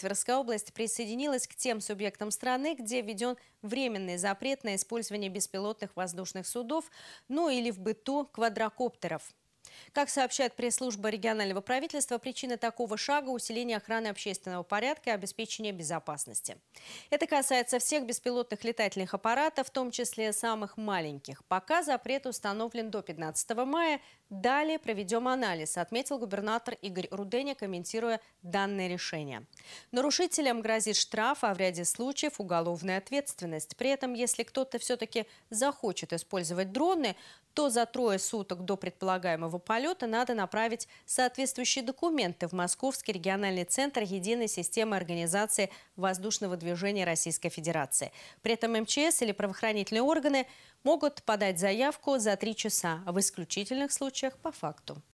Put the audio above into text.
Тверская область присоединилась к тем субъектам страны, где введен временный запрет на использование беспилотных воздушных судов, ну или в быту квадрокоптеров. Как сообщает пресс-служба регионального правительства, причина такого шага – усиление охраны общественного порядка и обеспечение безопасности. Это касается всех беспилотных летательных аппаратов, в том числе самых маленьких. Пока запрет установлен до 15 мая. Далее проведем анализ, отметил губернатор Игорь Руденя, комментируя данное решение. Нарушителям грозит штраф, а в ряде случаев уголовная ответственность. При этом, если кто-то все-таки захочет использовать дроны, то за трое суток до предполагаемого полета надо направить соответствующие документы в Московский региональный центр единой системы организации воздушного движения Российской Федерации. При этом МЧС или правоохранительные органы могут подать заявку за три часа, в исключительных случаях по факту.